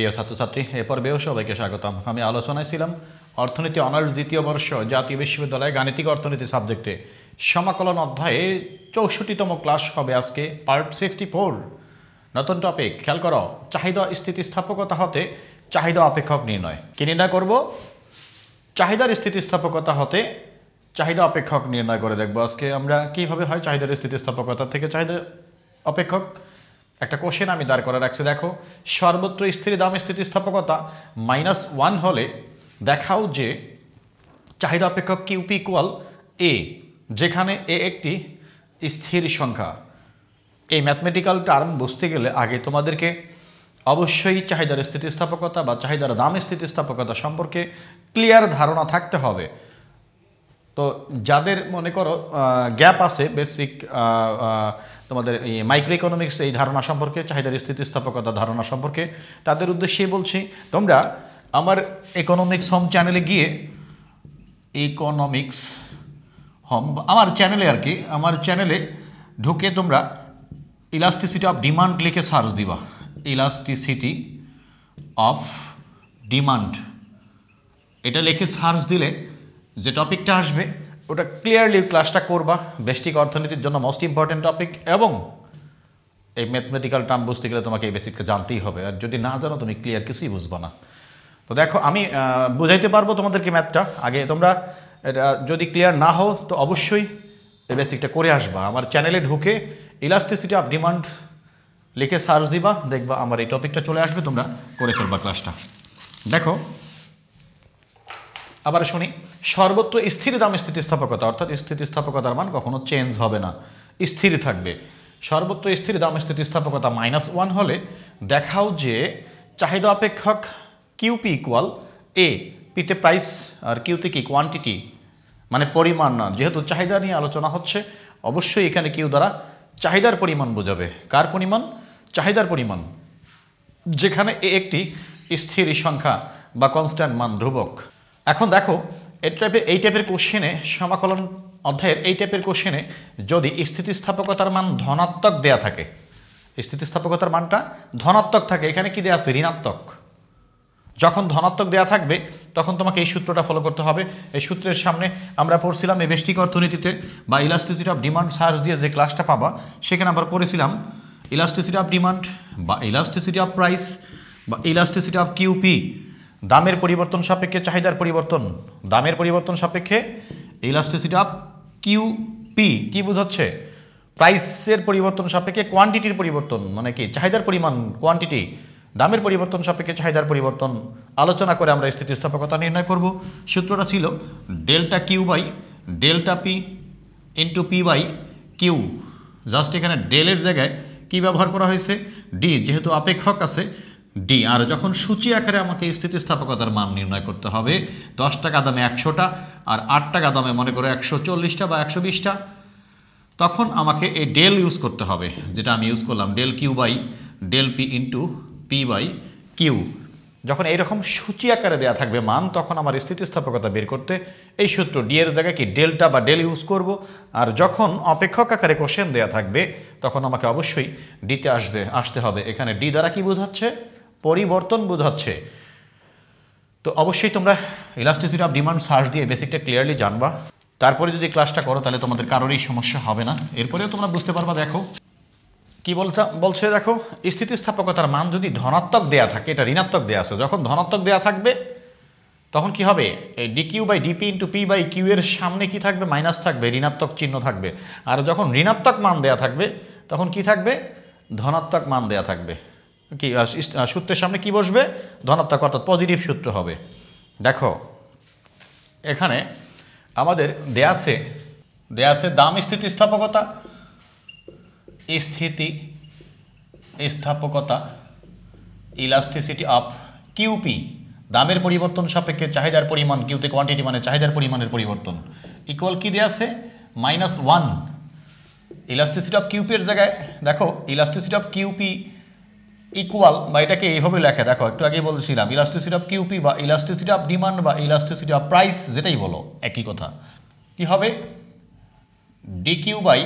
প্রিয় ছাত্রছাত্রী এ পর্বেও সবাইকে স্বাগতম আমি আলোচনায় ছিলাম অর্থনীতি অনার্স দ্বিতীয় বর্ষ জাতীয় বিশ্ববিদ্যালয়ে গাণিতিক অর্থনীতি সাবজেক্টে সমাকলন অধ্যায়ে চৌষট্টিতম ক্লাস হবে আজকে পার্ট সিক্সটি ফোর নতুন টপিক খেয়াল করো চাহিদা স্থিতিস্থাপকতা হতে চাহিদা অপেক্ষক নির্ণয় কী নির্ণয় করব চাহিদার স্থিতিস্থাপকতা হতে চাহিদা অপেক্ষক নির্ণয় করে দেখবো আজকে আমরা কীভাবে হয় চাহিদার স্থিতিস্থাপকতা থেকে চাহিদা অপেক্ষক একটা কোশ্চেন আমি দাঁড় করে রাখছি দেখো সর্বত্র স্থির দাম স্থিতিস্থাপকতা মাইনাস ওয়ান হলে দেখাও যে চাহিদা অপেক্ষক কিউপি ইকুয়াল এ যেখানে এ একটি স্থির সংখ্যা এই ম্যাথমেটিক্যাল টার্ম বুঝতে গেলে আগে তোমাদেরকে অবশ্যই চাহিদার স্থিতিস্থাপকতা বা চাহিদার দাম স্থিতিস্থাপকতা সম্পর্কে ক্লিয়ার ধারণা থাকতে হবে তো যাদের মনে করো গ্যাপ আছে বেসিক তোমাদের এই মাইক্রো ইকোনমিক্স এই ধারণা সম্পর্কে চাহিদার স্থিতিস্থাপকতা ধারণা সম্পর্কে তাদের উদ্দেশ্যে বলছি তোমরা আমার ইকোনমিক্স হোম চ্যানেলে গিয়ে ইকোনমিক্স হোম আমার চ্যানেলে আর কি আমার চ্যানেলে ঢুকে তোমরা ইলাস্টিসিটি অফ ডিমান্ড লিখে সার্চ দিবা ইলাস্টিসিটি অফ ডিমান্ড এটা লিখে সার্চ দিলে যে টপিকটা আসবে ওটা ক্লিয়ারলি ক্লাসটা করবা বেস্টিক অর্থনীতির জন্য মোস্ট ইম্পর্টেন্ট টপিক এবং এই ম্যাথমেটিক্যাল টার্ম বুঝতে গেলে তোমাকে এই বেসিকটা জানতেই হবে আর যদি না জানো তুমি ক্লিয়ার কিছুই বুঝবো না তো দেখো আমি বুঝাইতে পারবো তোমাদেরকে ম্যাথটা আগে তোমরা এটা যদি ক্লিয়ার না হও তো অবশ্যই এই বেসিকটা করে আসবা আমার চ্যানেলে ঢুকে ইলাস্টিসিটি অফ ডিমান্ড লিখে সার্চ দিবা দেখবা আমার এই টপিকটা চলে আসবে তোমরা করে ফেলবা ক্লাসটা দেখো আবার শুনি সর্বত্র স্থির দাম স্থিতিস্থাপকতা অর্থাৎ স্থিতিস্থাপকতার মান কখনো চেঞ্জ হবে না স্থির থাকবে সর্বত্র স্থির দাম স্থিতিস্থাপকতা মাইনাস ওয়ান হলে দেখাও যে চাহিদা অপেক্ষক কিউপি ইকুয়াল এ পিতে প্রাইস আর কিউতে কি কোয়ান্টিটি মানে পরিমাণ না যেহেতু চাহিদা নিয়ে আলোচনা হচ্ছে অবশ্যই এখানে কিউ দ্বারা চাহিদার পরিমাণ বোঝাবে কার পরিমাণ চাহিদার পরিমাণ যেখানে এ একটি স্থির সংখ্যা বা কনস্ট্যান্ট মান ধ্রুবক এখন দেখো এই টাইপের এই টাইপের কোশ্চেনে সমাকলন অধ্যায়ের এই টাইপের কোশ্চেনে যদি স্থিতিস্থাপকতার মান ধনাত্মক দেয়া থাকে স্থিতিস্থাপকতার মানটা ধনাত্মক থাকে এখানে কি দেয়া আছে ঋণাত্মক যখন ধনাত্মক দেয়া থাকবে তখন তোমাকে এই সূত্রটা ফলো করতে হবে এই সূত্রের সামনে আমরা পড়ছিলাম এই বেষ্টিক অর্থনীতিতে বা ইলাস্টিসিটি অফ ডিমান্ড সার্চ দিয়ে যে ক্লাসটা পাবা সেখানে আমরা পড়েছিলাম ইলাস্টিসিটি অফ ডিমান্ড বা ইলাস্টিসিটি অফ প্রাইস বা ইলাস্টিসিটি অফ কিউপি দামের পরিবর্তন সাপেক্ষে চাহিদার পরিবর্তন দামের পরিবর্তন সাপেক্ষে ইলাস্টিসিটি অফ কিউ পি কী বোঝাচ্ছে প্রাইসের পরিবর্তন সাপেক্ষে কোয়ান্টিটির পরিবর্তন মানে কি চাহিদার পরিমাণ কোয়ান্টিটি দামের পরিবর্তন সাপেক্ষে চাহিদার পরিবর্তন আলোচনা করে আমরা স্থিতিস্থাপকতা নির্ণয় করব সূত্রটা ছিল delta Q by delta P into P by Q just এখানে ডেলের জায়গায় কি ব্যবহার করা হয়েছে ডি যেহেতু আপেক্ষক আছে ডি আর যখন সূচি আকারে আমাকে স্থিতিস্থাপকতার মান নির্ণয় করতে হবে দশ টাকা দামে একশোটা আর আট টাকা দামে মনে করো একশো চল্লিশটা বা একশো বিশটা তখন আমাকে এই ডেল ইউজ করতে হবে যেটা আমি ইউজ করলাম del Q by del P into P by Q যখন এইরকম সূচি আকারে দেওয়া থাকবে মান তখন আমার স্থিতিস্থাপকতা বের করতে এই সূত্র ডি এর জায়গায় কি ডেলটা বা ডেল ইউজ করব আর যখন অপেক্ষক আকারে কোশ্চেন দেওয়া থাকবে তখন আমাকে অবশ্যই ডিতে আসবে আসতে হবে এখানে ডি দ্বারা কি বোঝাচ্ছে পরিবর্তন বোঝাচ্ছে তো অবশ্যই তোমরা ইলাস্টিসিটি অফ ডিমান্ড সার্চ দিয়ে বেসিকটা ক্লিয়ারলি জানবা তারপরে যদি ক্লাসটা করো তাহলে তোমাদের কারোরই সমস্যা হবে না এরপরেও তোমরা বুঝতে পারবা দেখো কি বলতে বলছে দেখো স্থিতিস্থাপকতার মান যদি ধনাত্মক দেয়া থাকে এটা ঋণাত্মক দেয়া আছে যখন ধনাত্মক দেয়া থাকবে তখন কি হবে এই DQ by DP into P by Q এর সামনে কি থাকবে মাইনাস থাকবে ঋণাত্মক চিহ্ন থাকবে আর যখন ঋণাত্মক মান দেয়া থাকবে তখন কি থাকবে ধনাত্মক মান দেয়া থাকবে কি সূত্রের সামনে কি বসবে ধনাত্মক অর্থাৎ পজিটিভ সূত্র হবে দেখো এখানে আমাদের দেয়াসে দেয়াসে দাম স্থিতিস্থাপকতা স্থিতি স্থাপকতা ইলাস্টিসিটি অফ কিউপি দামের পরিবর্তন সাপেক্ষে চাহিদার পরিমাণ কিউতে কোয়ান্টিটি মানে চাহিদার পরিমাণের পরিবর্তন ইকুয়াল কি দেয়াসে আছে minus one elasticity of QP এর জায়গায় দেখো ইলাস্টিসিটি অফ কিউপি ইকুয়াল বা এটাকে এইভাবে লেখা দেখো একটু আগে বলছিলাম ইলাস্টিসিটি অফ কিউপি বা ইলাস্টিসিটি অফ ডিমান্ড বা ইলাস্টিসিটি অফ প্রাইস যেটাই বলো একই কথা কি হবে D Q by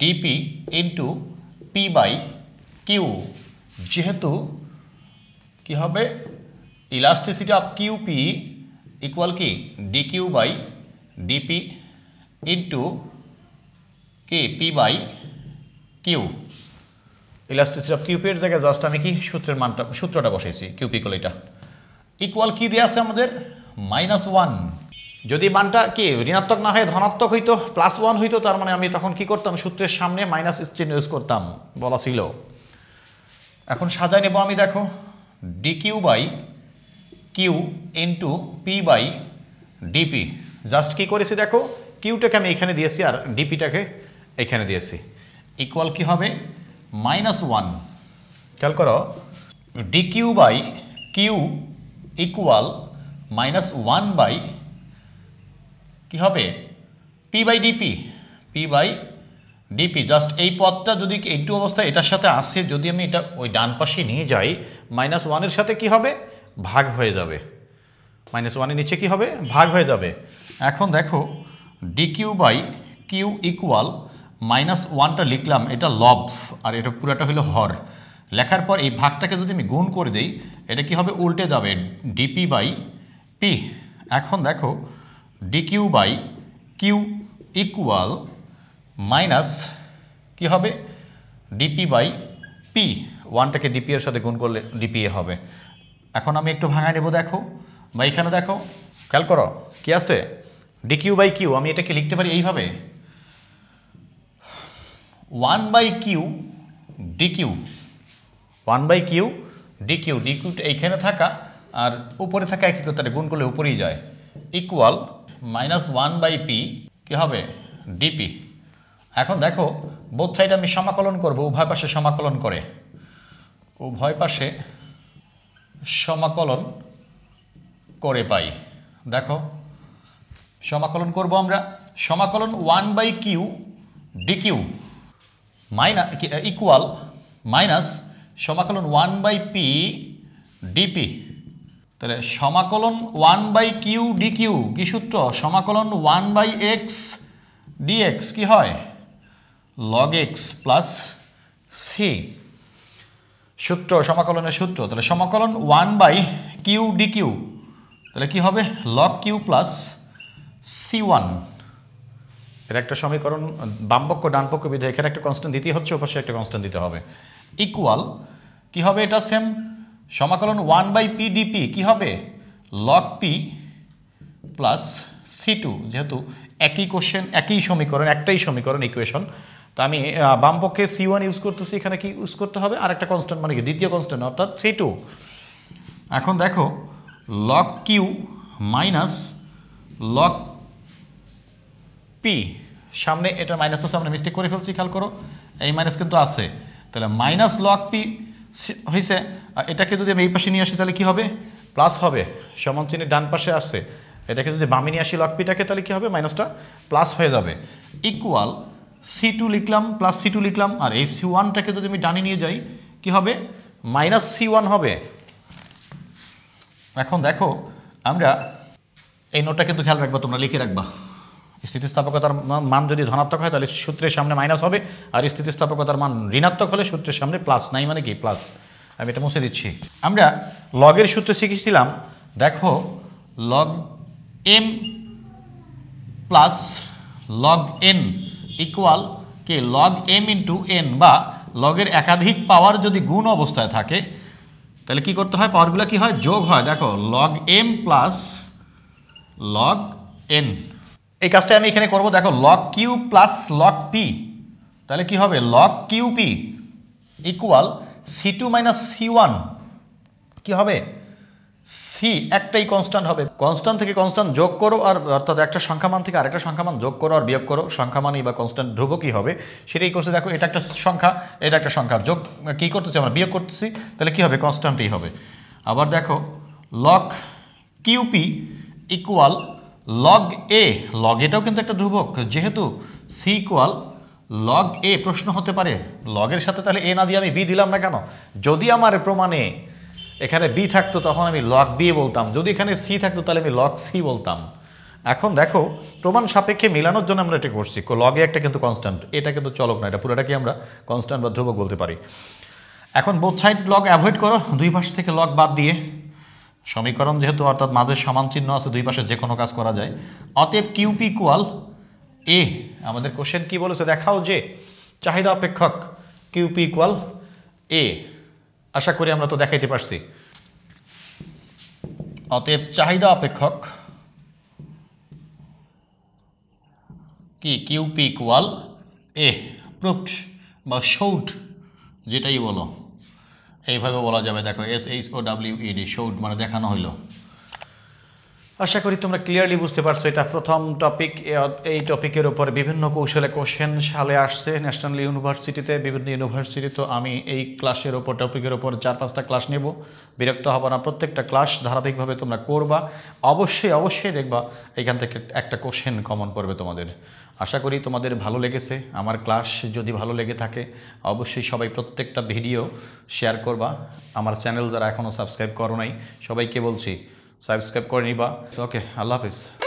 DP into P by Q যেহেতু কি হবে ইলাস্টিসিটি অফ কিউপি ইকুয়াল কি D Q by DP into কে P by Q elasticity of কিউপের জায়গায় জাস্ট আমি কি সূত্রের মানটা সূত্রটা বসাইছি কিউপিকল এটা ইকুয়াল কি দেওয়া আছে আমাদের মাইনাস ওয়ান যদি মানটা কি ঋণাত্মক না হয় ধনাত্মক হইতো প্লাস ওয়ান হইতো তার মানে আমি তখন কি করতাম সূত্রের সামনে মাইনাস চিহ্ন ইউজ করতাম বলা ছিল এখন সাজায় নেব আমি দেখো D Q by Q into P by DP just কি করেছি দেখো কিউটাকে আমি এখানে দিয়েছি আর ডিপিটাকে এখানে দিয়েছি ইকুয়াল কি হবে মাইনাস ওয়ান খেয়াল করো DQ by Q equal minus one by কী হবে P by DP P by DP just এই পদটা যদি এইটু অবস্থা এটার সাথে আসে যদি আমি এটা ওই ডান পাশে নিয়ে যাই মাইনাস ওয়ানের সাথে কি হবে ভাগ হয়ে যাবে মাইনাস ওয়ানের নিচে কি হবে ভাগ হয়ে যাবে এখন দেখো DQ by Q equal minus ওয়ানটা লিখলাম এটা লব আর এটা পুরাটা হলো হর লেখার পর এই ভাগটাকে যদি আমি গুণ করে দিই এটা কি হবে উল্টে যাবে ডিপি বাই পি এখন দেখো DQ by Q equal minus কি হবে ডিপি বাই পি ওয়ানটাকে ডিপি এর সাথে গুণ করলে ডিপিএ হবে এখন আমি একটু ভাঙায় নেব দেখো বা এখানে দেখো খেয়াল করো কী আছে ডিকিউ বাই কিউ আমি এটাকে লিখতে পারি এইভাবে one by Q DQ one by Q DQ ডিকিউটা এইখানে থাকা আর উপরে থাকা একই কথা গুণ করলে উপরেই যায় equal minus one by P কী হবে ডিপি এখন দেখো বোধ সাইড আমি সমাকলন করব উভয় পাশে সমাকলন করে উভয় পাশে সমাকলন করে পাই দেখো সমাকলন করব আমরা সমাকলন one by Q DQ minus equal minus সমাকলন ওয়ান বাই পি ডিপি তাহলে সমাকলন one by Q D Q কি সূত্র সমাকলন ওয়ান বাই এক্স ডিএক্স কী হয় লগ এক্স প্লাস সি সূত্র সমাকলনের সূত্র তাহলে সমাকলন one by Q D Q তাহলে কী হবে log Q plus C one এর একটা সমীকরণ বামপক্ষ ডানপক্ষ বিধে এখানে একটা কনস্ট্যান্ট দিতেই হচ্ছে ওপাশে একটা কনস্ট্যান্ট দিতে হবে ইকুয়াল কি হবে এটা সেম সমাকলন ওয়ান বাই পি ডিপি কী হবে log P plus C two যেহেতু একই কোশ্চেন একই সমীকরণ একটাই সমীকরণ ইকুয়েশন তো আমি বামপক্ষে সি ওয়ান ইউজ করতেছি এখানে কি ইউজ করতে হবে আর একটা কনস্ট্যান্ট মানে কি দ্বিতীয় কনস্ট্যান্ট অর্থাৎ সি টু এখন দেখো log Q minus log P সামনে এটা মাইনাস সামনে আমরা মিস্টেক করে ফেলছি খেয়াল করো এই মাইনাস কিন্তু আছে তাহলে মাইনাস লক পি হয়েছে এটাকে যদি আমি এই পাশে নিয়ে আসি তাহলে কি হবে প্লাস হবে সমান চিহ্নের ডান পাশে আসছে এটাকে যদি বামে নিয়ে আসি লক পিটাকে তাহলে কী হবে মাইনাসটা প্লাস হয়ে যাবে ইকুয়াল সি টু লিখলাম প্লাস সি টু লিখলাম আর এই সি ওয়ানটাকে যদি আমি ডানে নিয়ে যাই কি হবে মাইনাস সি ওয়ান হবে এখন দেখো আমরা এই নোটটা কিন্তু খেয়াল রাখবা তোমরা লিখে রাখবা স্থিতিস্থাপকতার মান যদি ধনাত্মক হয় তাহলে সূত্রের সামনে মাইনাস হবে আর স্থিতিস্থাপকতার মান ঋণাত্মক হলে সূত্রের সামনে প্লাস নাই মানে কি প্লাস আমি এটা মুছে দিচ্ছি আমরা লগের সূত্রে শিখেছিলাম দেখো log M plus log N equal কে লগ এম ইন্টু এন বা লগের একাধিক পাওয়ার যদি গুণ অবস্থায় থাকে তাহলে কি করতে হয় পাওয়ারগুলো কি হয় যোগ হয় দেখো log M plus log N এই কাজটা আমি এখানে করব দেখো log Q plus log P তাহলে কি হবে log Q P equal C two minus C one কী হবে সি একটাই কনস্ট্যান্ট হবে কনস্ট্যান্ট থেকে কনস্ট্যান্ট যোগ করো আর অর্থাৎ একটা সংখ্যামান থেকে আরেকটা সংখ্যামান যোগ করো আর বিয়োগ করো সংখ্যামানই বা কনস্ট্যান্ট ধ্রুব কী হবে সেটাই করছে দেখো এটা একটা সংখ্যা এটা একটা সংখ্যা যোগ কী করতেছি আমরা বিয়োগ করতেছি তাহলে কী হবে কনস্ট্যান্টই হবে আবার দেখো log QP equal log A log এটাও কিন্তু একটা ধ্রুবক যেহেতু সি ইকুয়াল লগ এ প্রশ্ন হতে পারে লগের সাথে তাহলে এ না দিয়ে আমি বি দিলাম না কেন যদি আমার প্রমাণে এখানে বি থাকতো তখন আমি লগ বি বলতাম যদি এখানে সি থাকতো তাহলে আমি লগ সি বলতাম এখন দেখো প্রমাণ সাপেক্ষে মিলানোর জন্য আমরা এটা করছি লগে একটা কিন্তু কনস্ট্যান্ট এটা কিন্তু চলক না এটা পুরোটাকে আমরা কনস্ট্যান্ট বা ধ্রুবক বলতে পারি এখন বোথ সাইড লগ অ্যাভয়েড করো দুই পাশ থেকে লগ বাদ দিয়ে সমীকরণ যেহেতু অর্থাৎ মাঝের সমান চিহ্ন আছে দুই পাশে যে কোনো কাজ করা যায় অতএব কিউপি ইকুয়াল এ আমাদের কোশ্চেন কি বলেছে দেখাও যে চাহিদা অপেক্ষক কিউপি ইকুয়াল এ আশা করি আমরা তো দেখাইতে পারছি অতএব চাহিদা অপেক্ষক কি কিউপি ইকুয়াল এ প্রুফড বা শৌট যেটাই বলো এইভাবে বলা যাবে দেখো S H O W ED showed মানে দেখানো হইলো আশা করি তোমরা ক্লিয়ারলি বুঝতে পারছো এটা প্রথম টপিক এই টপিকের ওপর বিভিন্ন কৌশলে কোশ্চেন সালে আসছে ন্যাশনাল ইউনিভার্সিটিতে বিভিন্ন ইউনিভার্সিটি তো আমি এই ক্লাসের ওপর টপিকের ওপর চার পাঁচটা ক্লাস নেব বিরক্ত হবো না প্রত্যেকটা ক্লাস ধারাবাহিকভাবে তোমরা করবা অবশ্যই অবশ্যই দেখবা এখান থেকে একটা কোশ্চেন কমন পড়বে তোমাদের আশা করি তোমাদের ভালো লেগেছে আমার ক্লাস যদি ভালো লেগে থাকে অবশ্যই সবাই প্রত্যেকটা ভিডিও শেয়ার করবা আমার চ্যানেল যারা এখনও সাবস্ক্রাইব করো নাই সবাইকে বলছি সাবস্ক্রাইব করে নিবা ওকে আল্লাহ হাফিজ